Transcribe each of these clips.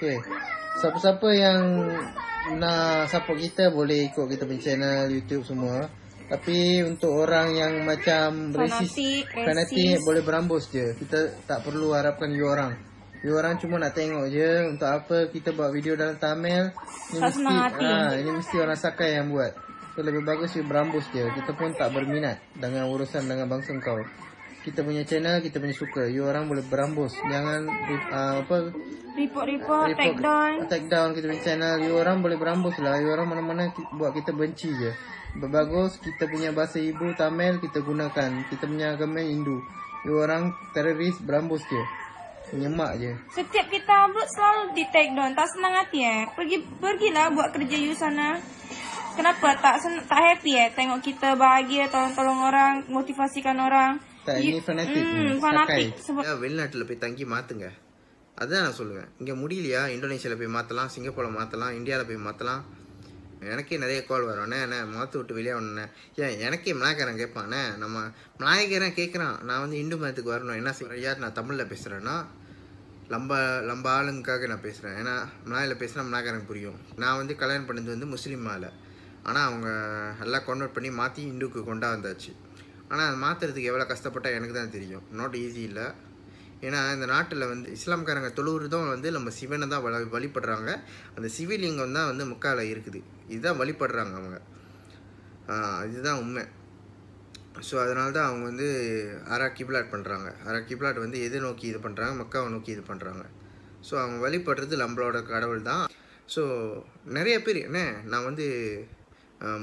Okey, Siapa-siapa yang Nak support kita Boleh ikut kita punya channel Youtube semua Tapi untuk orang yang macam Fanatik Fanatik Boleh berambus je Kita tak perlu harapkan you orang You orang cuma nak tengok je Untuk apa kita buat video dalam Tamil Ini Sasma mesti ha, Ini mesti orang Sakai yang buat So lebih bagus you berambus je Kita pun tak berminat Dengan urusan dengan bangsa kau kita punya channel kita punya suka you orang boleh berambus jangan uh, apa report report, report take down take down kita punya channel you orang boleh berambus lah you orang mana-mana buat kita benci je Bagus. kita punya bahasa ibu Tamil kita gunakan kita punya agama Hindu you orang teroris berambus je menyemak je setiap kita upload selalu di take down tak senang hati eh pergi pergilah buat kerja you sana kenapa tak sen, tak happy ya eh tengok kita bahagia tolong-tolong orang motivasikan orang tak, ini fanatik mm, fanatik வெளிநாட்டில் போய் தங்கி மாத்துங்க அதுதான் நான் சொல்லுவேன் இங்கே முடியலையா இந்தோனேஷியாவில் போய் மாற்றலாம் சிங்கப்பூரில் மாத்தலாம் இந்தியாவில் போய் மாற்றலாம் எனக்கே நிறைய கால் வரும் என்ன மாற்று விட்டு வெளியே ஒன்று ஏன் எனக்கே மிளாயக்காரன் கேட்பானே நம்ம மிளாயக்காரன் கேட்குறான் நான் வந்து இந்து மதத்துக்கு வரணும் என்ன செய்கிறேன் யார் நான் தமிழில் பேசுகிறேன்னா லம்ப லம்ப ஆளுங்களுக்காக நான் பேசுகிறேன் ஏன்னா மிளாயில் பேசுனா மிளாயக்காரன் புரியும் நான் வந்து கல்யாணம் பண்ணது வந்து முஸ்லீம் மாலை ஆனால் அவங்க எல்லாம் கன்வெர்ட் பண்ணி மாற்றி இந்துக்கு கொண்டாந்தாச்சு ஆனால் அதை மாற்றுறதுக்கு எவ்வளோ கஷ்டப்பட்டால் எனக்கு தான் தெரியும் நாட் ஈஸி இல்லை ஏன்னா இந்த நாட்டில் வந்து இஸ்லாம்காரங்க தொழுவுறதும் வந்து நம்ம சிவனை தான் வழ வழிபடுறாங்க அந்த சிவிலிங்கம் தான் வந்து முக்கால இருக்குது இதுதான் வழிபடுறாங்க அவங்க இதுதான் உண்மை ஸோ அதனால தான் அவங்க வந்து அரா கிப்லாட் பண்ணுறாங்க அரா கிப்லாட் வந்து எது நோக்கி இது பண்ணுறாங்க மக்காவை நோக்கி இது பண்ணுறாங்க ஸோ அவங்க வழிபடுறது நம்மளோட கடவுள் தான் ஸோ நிறைய பேர் என்ன நான் வந்து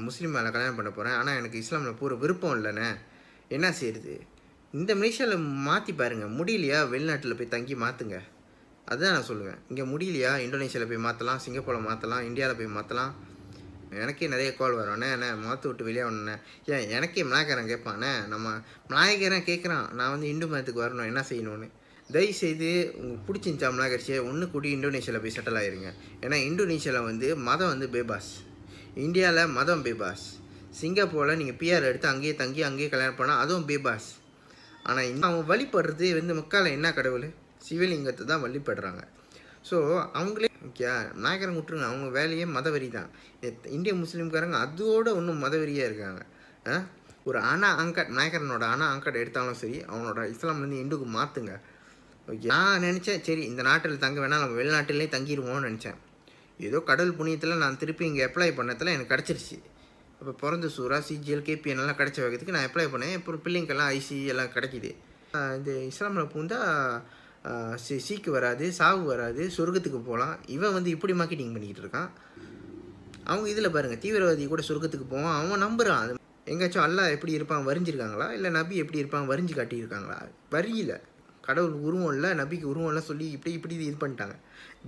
முஸ்லீம் மேலே கல்யாணம் பண்ண போகிறேன் ஆனால் எனக்கு இஸ்லாமில் பூர விருப்பம் இல்லைண்ணே என்ன செய்யுது இந்த மலேசியாவில் மாற்றி பாருங்கள் முடியலையா வெளிநாட்டில் போய் தங்கி மாற்றுங்க அதுதான் நான் சொல்லுவேன் இங்கே முடியலையா இந்தோனேஷியாவில் போய் மாற்றலாம் சிங்கப்பூரில் மாற்றலாம் இந்தியாவில் போய் மாற்றலாம் எனக்கே நிறைய கால் வரும் அண்ணே என்ன மாற்றி விட்டு வெளியே வரணுண்ணே ஏன் எனக்கே மிளாயக்காரன் கேட்பானே நம்ம மிளாயக்காரன் கேட்குறான் நான் வந்து இந்து மதத்துக்கு வரணும் என்ன செய்யணும்னு செய்து உங்களுக்கு பிடிச்சிருந்துச்சா மிளாய் ஒன்று கூடி இந்தோனேஷியாவில் போய் செட்டில் ஆயிருங்க ஏன்னா இந்தோனேஷியாவில் வந்து மதம் வந்து பேபாஸ் இந்தியாவில் மதம் பிபாஸ் சிங்கப்பூரில் நீங்கள் பிஆர் எடுத்து அங்கேயே தங்கி அங்கேயே கல்யாணம் பண்ணால் அதுவும் பிபாஸ் ஆனால் இந்த அவங்க வழிபடுறது வந்து மக்கள் என்ன கடவுள் சிவலிங்கத்தை தான் வழிபடுறாங்க ஸோ அவங்களே ஓகே நாயக்கரம் விட்டுருங்க அவங்க வேலையே மதவெறி தான் இந்திய முஸ்லீம்காரங்க அதோடு ஒன்றும் மதவெறியாக இருக்காங்க ஒரு அணா அங்கட் நாயக்கரனோட அணா அங்கட் எடுத்தாலும் சரி அவனோட இஸ்லாம்லேருந்து இந்துக்கு மாற்றுங்க ஓகே நான் நினச்சேன் சரி இந்த நாட்டில் தங்க வேணால் நம்ம வெளிநாட்டிலே தங்கிடுவோம்னு நினச்சேன் ஏதோ கடல் புண்ணியத்தில் நான் திருப்பி இங்கே அப்ளை பண்ணதில் எனக்கு கிடச்சிருச்சு அப்போ பிறந்த சூறா சிஜிஎல் கேபிஎன் எல்லாம் கிடச்ச வகைக்கு நான் அப்ளை பண்ணேன் அப்புறம் பிள்ளைங்கெல்லாம் ஐசி எல்லாம் e கிடைக்கிது இந்த இஸ்லாமில் பூந்தால் சி சீக்கு வராது சாவு வராது சொர்க்கத்துக்கு போகலாம் இவன் வந்து இப்படி மார்க்கெட்டிங் பண்ணிக்கிட்டு இருக்கான் அவங்க இதில் பாருங்கள் தீவிரவாதி கூட சொர்க்கத்துக்கு போவான் அவன் நம்புகிறான் அது எங்கேயாச்சும் அல்லா எப்படி இருப்பான் வரிஞ்சிருக்காங்களா இல்லை நபி எப்படி இருப்பான் வரிஞ்சு காட்டியிருக்காங்களா வரியில கடவுள் உருவம் இல்லை நபிக்கு உருவம் இல்லை சொல்லி இப்படி இப்படி இது பண்ணிட்டாங்க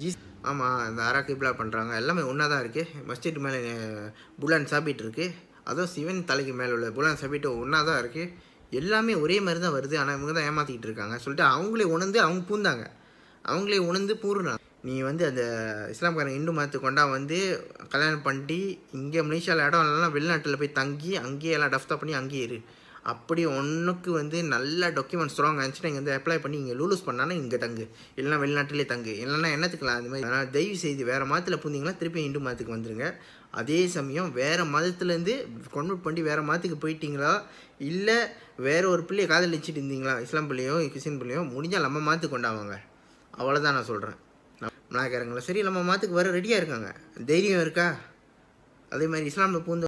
ஜீஸ் ஆமாம் இந்த அராக்கு இப்படிலாம் பண்ணுறாங்க எல்லாமே ஒன்றா தான் இருக்குது மஸ்ஜிட் மேலே புலான் சாப்பிட்டு இருக்குது அதுவும் சிவன் தலைக்கு மேலே உள்ள புலான் சாப்பிட்டு ஒன்றா தான் இருக்குது எல்லாமே ஒரே மாதிரி தான் வருது ஆனால் இவங்க தான் ஏமாற்றிக்கிட்டு இருக்காங்க சொல்லிட்டு அவங்களே உணர்ந்து அவங்க பூந்தாங்க அவங்களே உணர்ந்து பூர்ணாங்க நீ வந்து அந்த இஸ்லாம்காரன் இந்து மதத்தை கொண்டா வந்து கல்யாணம் பண்ணிட்டு இங்கே மலேசியாவில் இடம் இல்லைன்னா வெளிநாட்டில் போய் தங்கி அங்கேயே எல்லாம் டஃப்தா பண்ணி அங்கேயே இரு அப்படி ஒன்றுக்கு வந்து நல்ல டாக்குமெண்ட்ஸ் ஸ்ட்ராங் இருந்துச்சுன்னா இங்கே வந்து அப்ளை பண்ணி இங்கே லூலூஸ் பண்ணாலும் இங்கே தங்கு இல்லைனா வெளிநாட்டிலே தங்கு இல்லைனா என்னத்துக்கலாம் அது மாதிரி அதனால் தயவு செய்து வேறு மாதத்தில் பூந்திங்கன்னா திருப்பி இந்து மதத்துக்கு வந்துடுங்க அதே சமயம் வேறு மதத்துலேருந்து கன்வெர்ட் பண்ணி வேறு மதத்துக்கு போயிட்டீங்களா இல்லை வேறு ஒரு பிள்ளையை காதலிச்சுட்டு இருந்தீங்களா இஸ்லாம் பிள்ளையோ கிறிஸ்டின் பிள்ளையோ முடிஞ்சால் நம்ம மாற்றுக்கு கொண்டாவாங்க அவ்வளோதான் நான் சொல்கிறேன் நாயக்காரங்களும் சரி நம்ம மாற்றுக்கு வர ரெடியாக இருக்காங்க தைரியம் இருக்கா அதே மாதிரி இஸ்லாமில் பூந்து